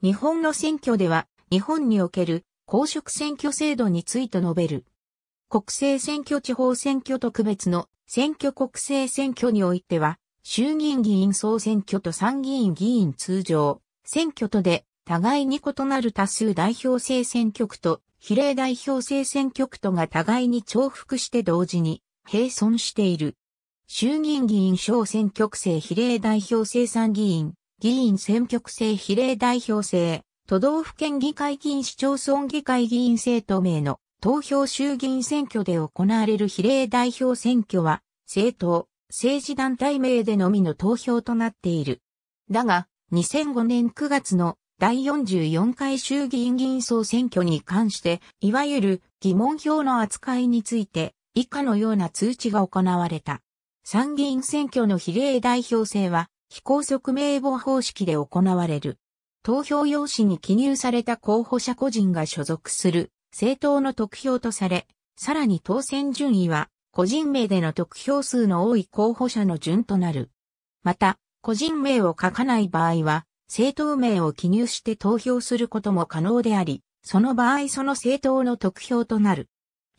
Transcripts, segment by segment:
日本の選挙では、日本における公職選挙制度について述べる。国政選挙地方選挙特別の選挙国政選挙においては、衆議院議員総選挙と参議院議員通常選挙とで、互いに異なる多数代表制選挙区と比例代表制選挙区とが互いに重複して同時に並存している。衆議院議員小選挙区制比例代表制参議院議員選挙区制比例代表制、都道府県議会議員市町村議会議員政党名の投票衆議院選挙で行われる比例代表選挙は、政党、政治団体名でのみの投票となっている。だが、2005年9月の第44回衆議院議員総選挙に関して、いわゆる疑問票の扱いについて、以下のような通知が行われた。参議院選挙の比例代表制は、非公職名簿方式で行われる。投票用紙に記入された候補者個人が所属する政党の得票とされ、さらに当選順位は個人名での得票数の多い候補者の順となる。また、個人名を書かない場合は、政党名を記入して投票することも可能であり、その場合その政党の得票となる。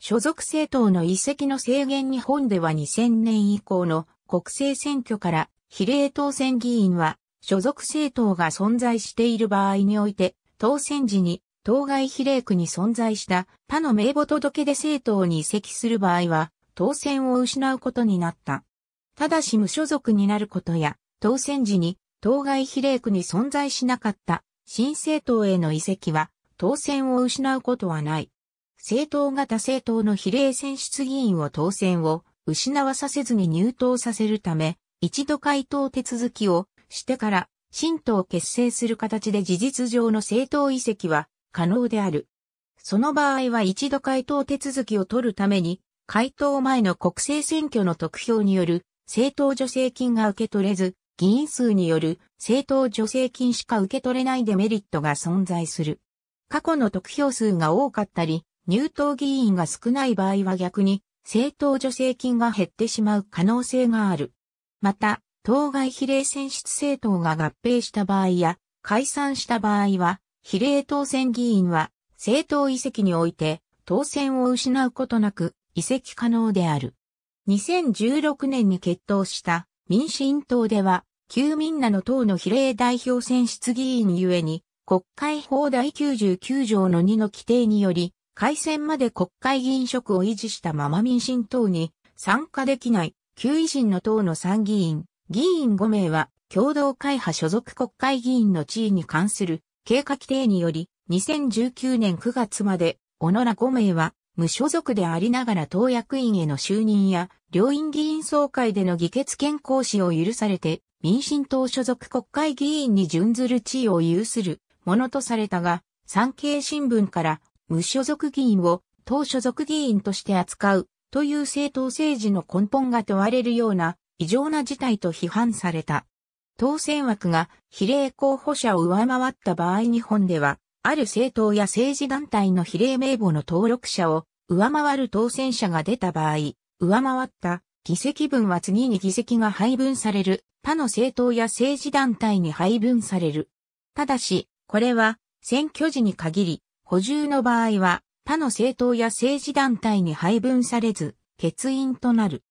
所属政党の一席の制限に本では2000年以降の国政選挙から比例当選議員は、所属政党が存在している場合において、当選時に当該比例区に存在した他の名簿届で政党に移籍する場合は、当選を失うことになった。ただし無所属になることや、当選時に当該比例区に存在しなかった新政党への移籍は、当選を失うことはない。政党型政党の比例選出議員を当選を失わさせずに入党させるため、一度回答手続きをしてから、新党を結成する形で事実上の政党移籍は可能である。その場合は一度回答手続きを取るために、回答前の国政選挙の得票による政党助成金が受け取れず、議員数による政党助成金しか受け取れないデメリットが存在する。過去の得票数が多かったり、入党議員が少ない場合は逆に、政党助成金が減ってしまう可能性がある。また、当該比例選出政党が合併した場合や、解散した場合は、比例当選議員は、政党遺跡において、当選を失うことなく、移籍可能である。2016年に決闘した民進党では、旧民なの党の比例代表選出議員ゆえに、国会法第99条の2の規定により、改選まで国会議員職を維持したまま民進党に参加できない旧維新の党の参議院、議員5名は、共同会派所属国会議員の地位に関する経過規定により、2019年9月まで、小野ら5名は、無所属でありながら党役員への就任や、両院議員総会での議決権行使を許されて、民進党所属国会議員に準ずる地位を有するものとされたが、産経新聞から無所属議員を党所属議員として扱うという政党政治の根本が問われるような異常な事態と批判された。当選枠が比例候補者を上回った場合日本では、ある政党や政治団体の比例名簿の登録者を上回る当選者が出た場合、上回った議席分は次に議席が配分される他の政党や政治団体に配分される。ただし、これは選挙時に限り、補充の場合は他の政党や政治団体に配分されず、欠員となる。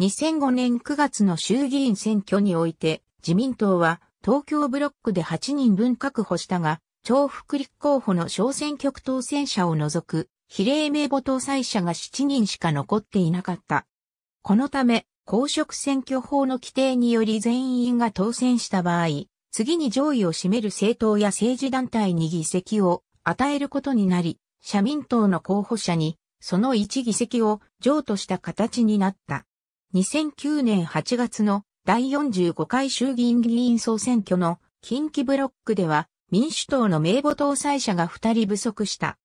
2005年9月の衆議院選挙において、自民党は東京ブロックで8人分確保したが、重複立候補の小選挙区当選者を除く、比例名簿当選者が7人しか残っていなかった。このため、公職選挙法の規定により全員が当選した場合、次に上位を占める政党や政治団体に議席を与えることになり、社民党の候補者に、その1議席を譲渡した形になった。2009年8月の第45回衆議院議員総選挙の近畿ブロックでは民主党の名簿搭載者が2人不足した。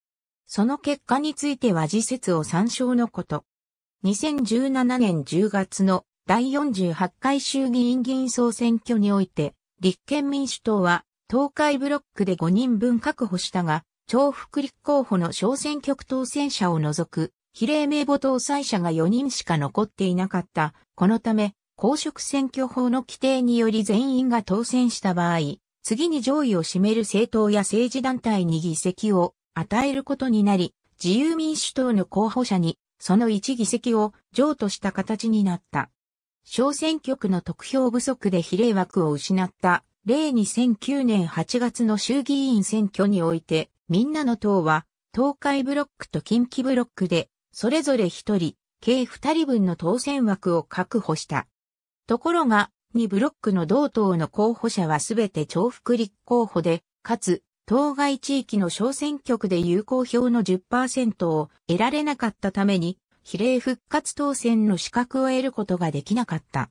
その結果については次節を参照のこと。2017年10月の第48回衆議院議員総選挙において、立憲民主党は東海ブロックで5人分確保したが、超福利候補の小選挙区当選者を除く、比例名簿搭載者が4人しか残っていなかった。このため、公職選挙法の規定により全員が当選した場合、次に上位を占める政党や政治団体に議席を与えることになり、自由民主党の候補者に、その1議席を譲渡した形になった。小選挙区の得票不足で比例枠を失った、例2009年8月の衆議院選挙において、みんなの党は、東海ブロックと近畿ブロックで、それぞれ一人、計二人分の当選枠を確保した。ところが、2ブロックの同党の候補者はすべて重複立候補で、かつ、当該地域の小選挙区で有効票の10%を得られなかったために、比例復活当選の資格を得ることができなかった。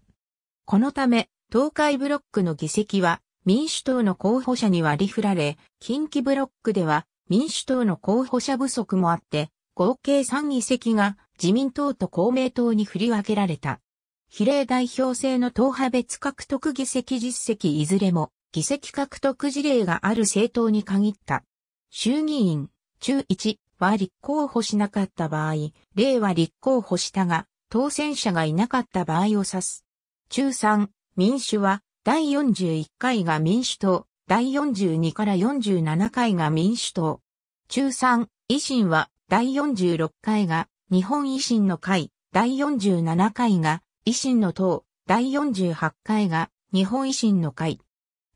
このため、東海ブロックの議席は民主党の候補者に割り振られ、近畿ブロックでは民主党の候補者不足もあって、合計3議席が自民党と公明党に振り分けられた。比例代表制の党派別獲得議席実績いずれも議席獲得事例がある政党に限った。衆議院、中1は立候補しなかった場合、例は立候補したが、当選者がいなかった場合を指す。中3、民主は第41回が民主党、第42から47回が民主党。中3、維新は、第46回が、日本維新の会、第47回が、維新の党、第48回が、日本維新の会。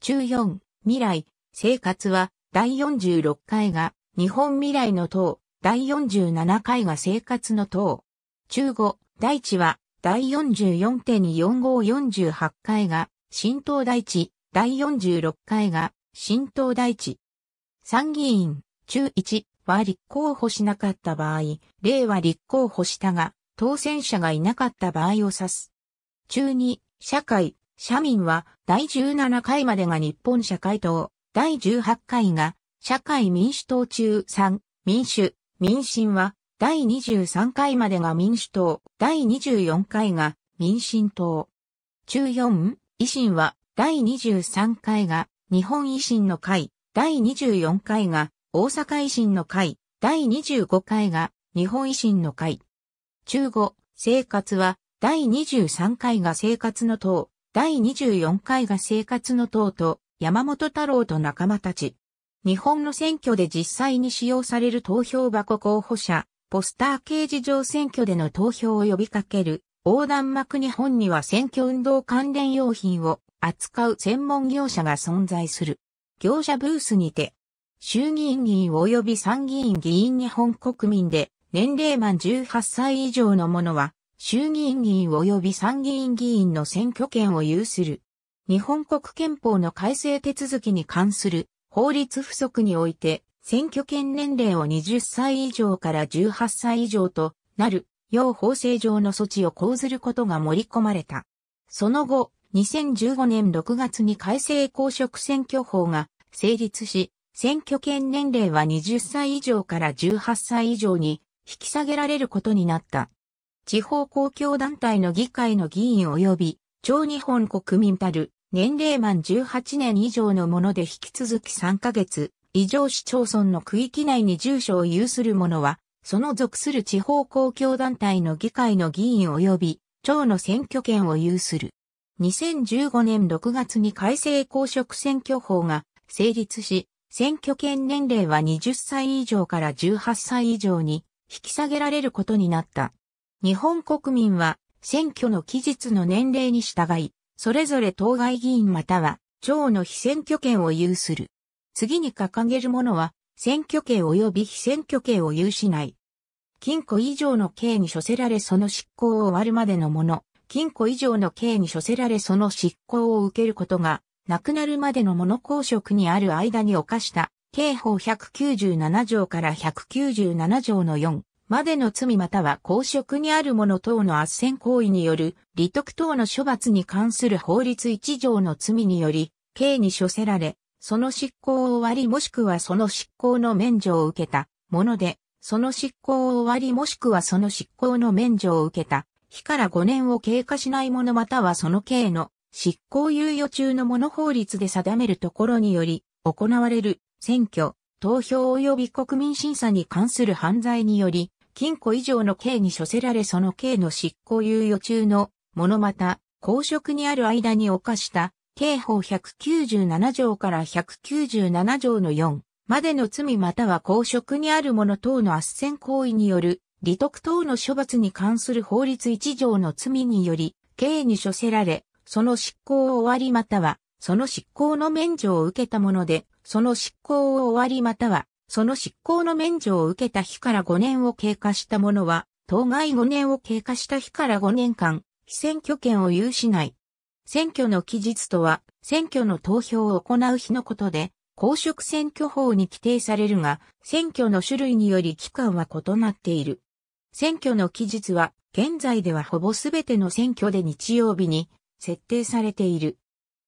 中4、未来、生活は、第46回が、日本未来の党、第47回が生活の党。中5、大地は、第44.4548回が、新党第一、第46回が、新党第一。参議院、中1は立候補しなかった場合、例は立候補したが、当選者がいなかった場合を指す。中2、社会、社民は、第17回までが日本社会党、第18回が、社会民主党中3、民主、民進は、第23回までが民主党、第24回が民進党。中4、維新は第23回が日本維新の会、第24回が大阪維新の会、第25回が日本維新の会。中後、生活は第23回が生活の党、第24回が生活の党と山本太郎と仲間たち。日本の選挙で実際に使用される投票箱候補者、ポスター掲示上選挙での投票を呼びかける横断幕日本には選挙運動関連用品を扱う専門業者が存在する。業者ブースにて、衆議院議員及び参議院議員日本国民で、年齢満18歳以上の者は、衆議院議員及び参議院議員の選挙権を有する。日本国憲法の改正手続きに関する法律不足において、選挙権年齢を20歳以上から18歳以上となる要法制上の措置を講ずることが盛り込まれた。その後、2015年6月に改正公職選挙法が成立し、選挙権年齢は20歳以上から18歳以上に引き下げられることになった。地方公共団体の議会の議員及び、超日本国民たる年齢満18年以上のもので引き続き3ヶ月以上市町村の区域内に住所を有する者はその属する地方公共団体の議会の議員及び、町の選挙権を有する。2015年6月に改正公職選挙法が成立し、選挙権年齢は20歳以上から18歳以上に引き下げられることになった。日本国民は選挙の期日の年齢に従い、それぞれ当該議員または、町の非選挙権を有する。次に掲げるものは、選挙権及び非選挙権を有しない。禁錮以上の刑に処せられその執行を終わるまでのもの、禁錮以上の刑に処せられその執行を受けることが、亡くなるまでのもの公職にある間に犯した、刑法197条から197条の4までの罪または公職にあるもの等の圧旋行為による、利得等の処罰に関する法律1条の罪により、刑に処せられ、その執行を終わりもしくはその執行の免除を受けたもので、その執行を終わりもしくはその執行の免除を受けた、日から5年を経過しないものまたはその刑の執行猶予中のもの法律で定めるところにより、行われる選挙、投票及び国民審査に関する犯罪により、禁錮以上の刑に処せられその刑の執行猶予中のものまた、公職にある間に犯した刑法197条から197条の4までの罪または公職にある者等の圧戦行為による、利得等の処罰に関する法律1条の罪により、刑に処せられ、その執行を終わりまたは、その執行の免除を受けたもので、その執行を終わりまたは、その執行の免除を受けた日から5年を経過した者は、当該5年を経過した日から5年間、被選挙権を有しない。選挙の期日とは、選挙の投票を行う日のことで、公職選挙法に規定されるが、選挙の種類により期間は異なっている。選挙の期日は、現在ではほぼすべての選挙で日曜日に設定されている。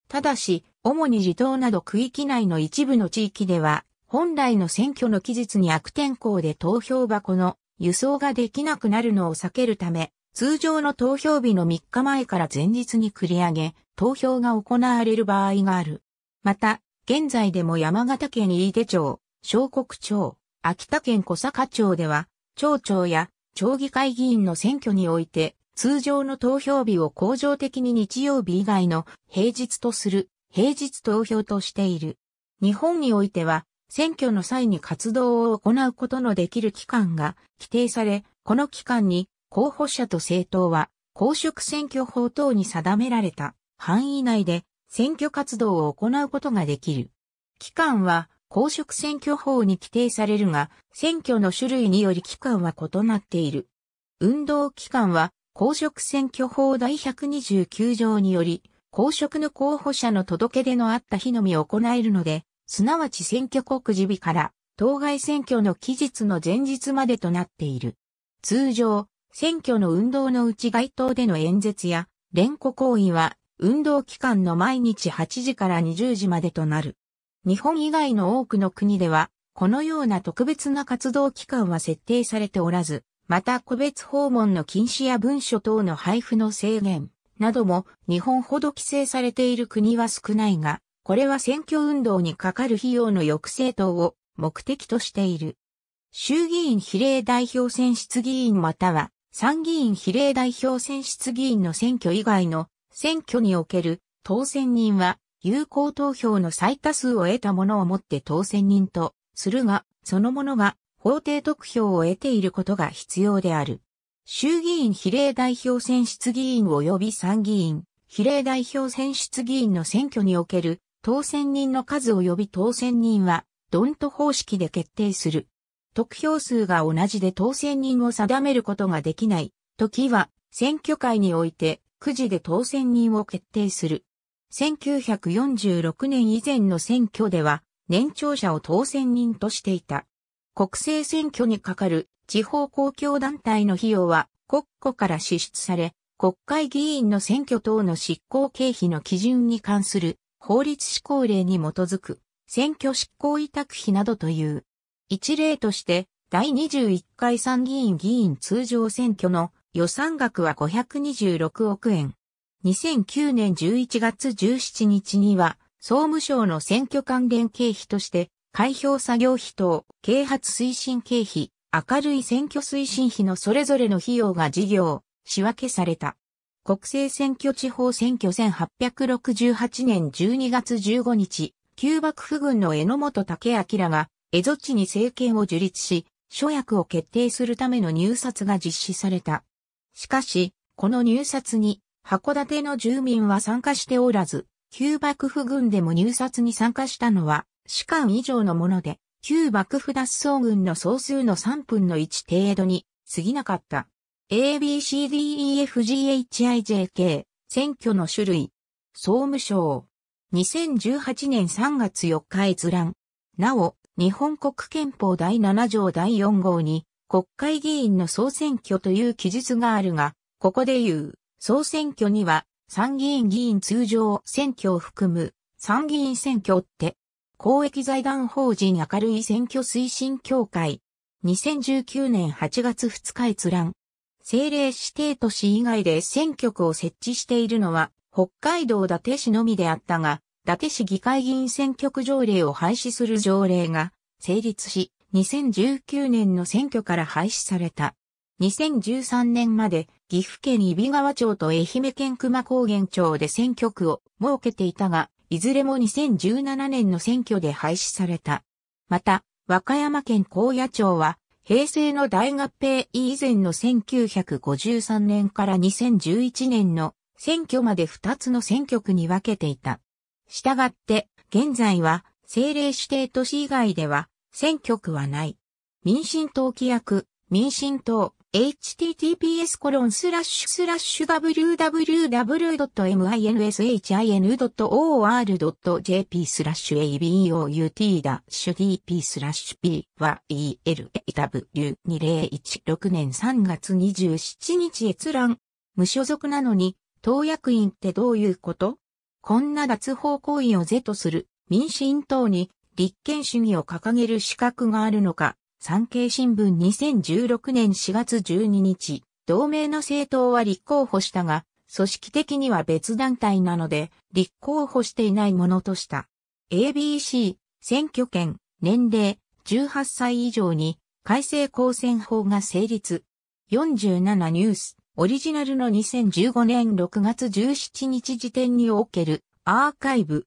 ただし、主に離島など区域内の一部の地域では、本来の選挙の期日に悪天候で投票箱の輸送ができなくなるのを避けるため、通常の投票日の3日前から前日に繰り上げ、投票が行われる場合がある。また、現在でも山形県飯手町、小国町、秋田県小坂町では、町長や町議会議員の選挙において、通常の投票日を恒常的に日曜日以外の平日とする、平日投票としている。日本においては、選挙の際に活動を行うことのできる期間が規定され、この期間に候補者と政党は、公職選挙法等に定められた範囲内で選挙活動を行うことができる。期間は公職選挙法に規定されるが、選挙の種類により期間は異なっている。運動期間は公職選挙法第129条により、公職の候補者の届け出のあった日のみ行えるので、すなわち選挙告示日から当該選挙の期日の前日までとなっている。通常、選挙の運動のうち街頭での演説や、連呼行為は、運動期間の毎日8時から20時までとなる。日本以外の多くの国では、このような特別な活動期間は設定されておらず、また個別訪問の禁止や文書等の配布の制限なども日本ほど規制されている国は少ないが、これは選挙運動にかかる費用の抑制等を目的としている。衆議院比例代表選出議員または参議院比例代表選出議員の選挙以外の選挙における当選人は有効投票の最多数を得たものをもって当選人とするが、そのものが法定得票を得ていることが必要である。衆議院比例代表選出議員及び参議院比例代表選出議員の選挙における当選人の数及び当選人は、ドント方式で決定する。得票数が同じで当選人を定めることができない、時は、選挙会において、くじで当選人を決定する。1946年以前の選挙では、年長者を当選人としていた。国政選挙にかかる地方公共団体の費用は国庫から支出され、国会議員の選挙等の執行経費の基準に関する法律施行令に基づく選挙執行委託費などという一例として、第21回参議院議員通常選挙の予算額は526億円。2009年11月17日には、総務省の選挙関連経費として、開票作業費等、啓発推進経費、明るい選挙推進費のそれぞれの費用が事業、仕分けされた。国政選挙地方選挙1868年12月15日、旧幕府軍の榎本武明が蝦夷地に政権を樹立し、諸役を決定するための入札が実施された。しかし、この入札に、函館の住民は参加しておらず、旧幕府軍でも入札に参加したのは、士官以上のもので、旧幕府脱走軍の総数の3分の1程度に過ぎなかった。ABCDEFGHIJK 選挙の種類総務省2018年3月4日閲覧なお日本国憲法第7条第4号に、国会議員の総選挙という記述があるが、ここで言う、総選挙には、参議院議員通常選挙を含む、参議院選挙って、公益財団法人明るい選挙推進協会、2019年8月2日閲覧、政令指定都市以外で選挙区を設置しているのは、北海道伊達市のみであったが、伊達市議会議員選挙区条例を廃止する条例が成立し、2019年の選挙から廃止された。2013年まで岐阜県揖斐川町と愛媛県熊高原町で選挙区を設けていたが、いずれも2017年の選挙で廃止された。また、和歌山県高野町は、平成の大合併以前の1953年から2011年の選挙まで2つの選挙区に分けていた。したがって、現在は政令指定都市以外では選挙区はない。民進党規約、民進党、https コロンスラッシュスラッシュ www.minshin.or.jp スラッシュ about ダッシュ dp スラッシュ p は elw2016 年3月27日閲覧。無所属なのに、党役員ってどういうことこんな脱法行為を是とする民進党に立憲主義を掲げる資格があるのか。産経新聞2016年4月12日、同盟の政党は立候補したが、組織的には別団体なので、立候補していないものとした。ABC、選挙権、年齢、18歳以上に、改正公選法が成立。47ニュース。オリジナルの2015年6月17日時点におけるアーカイブ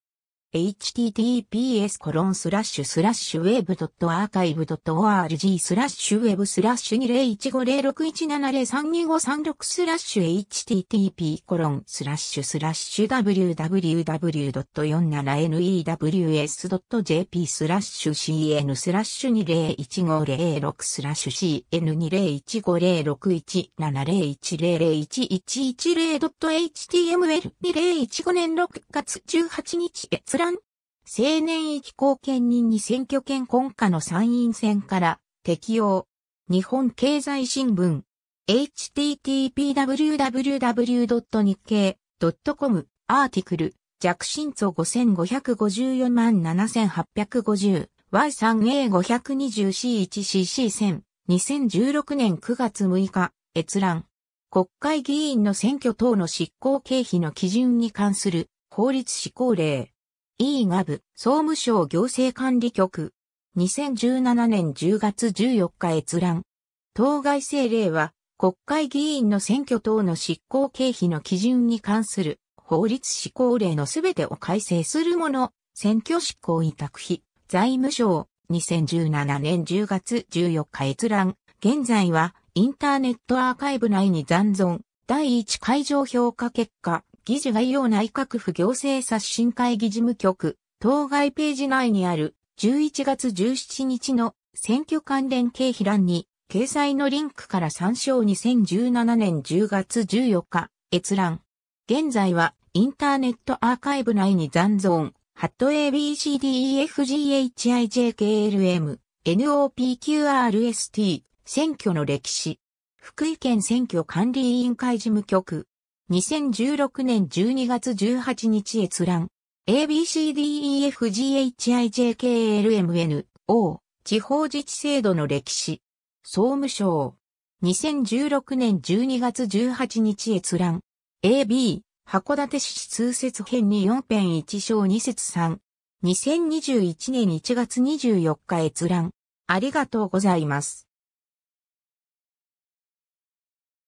https コロンスラッシュスラッシュウェブドットアーカイブドット org スラッシュウェブスラッシュ2015061703253スラッシュ http コロンスラッシュスラッシュ www.47news.jp スラッシュ cn スラッシュ2015006スラッシュ cn20150617010011110.html2015 年6月18日月閲覧青年域貢献人に選挙権根下の参院選から適用。日本経済新聞 http://www. 日経 .com アーティクル弱心臓5554万7850 Y3A520C1CC 0 2016年9月6日閲覧国会議員の選挙等の執行経費の基準に関する法律施行令 E ガブ、総務省行政管理局。2017年10月14日閲覧。当該政令は、国会議員の選挙等の執行経費の基準に関する法律施行令のすべてを改正するもの、選挙執行委託費、財務省、2017年10月14日閲覧。現在は、インターネットアーカイブ内に残存、第1会場評価結果、議事概要内閣府行政刷新会議事務局、当該ページ内にある11月17日の選挙関連経費欄に、掲載のリンクから参照2017年10月14日、閲覧。現在は、インターネットアーカイブ内に残存、ハット ABCDEFGHIJKLM、NOPQRST、選挙の歴史。福井県選挙管理委員会事務局。2016年12月18日閲覧。ABCDEFGHIJKLMNO 地方自治制度の歴史。総務省。2016年12月18日閲覧。AB 函館市通説編に4編1章2節3。2021年1月24日閲覧。ありがとうございます。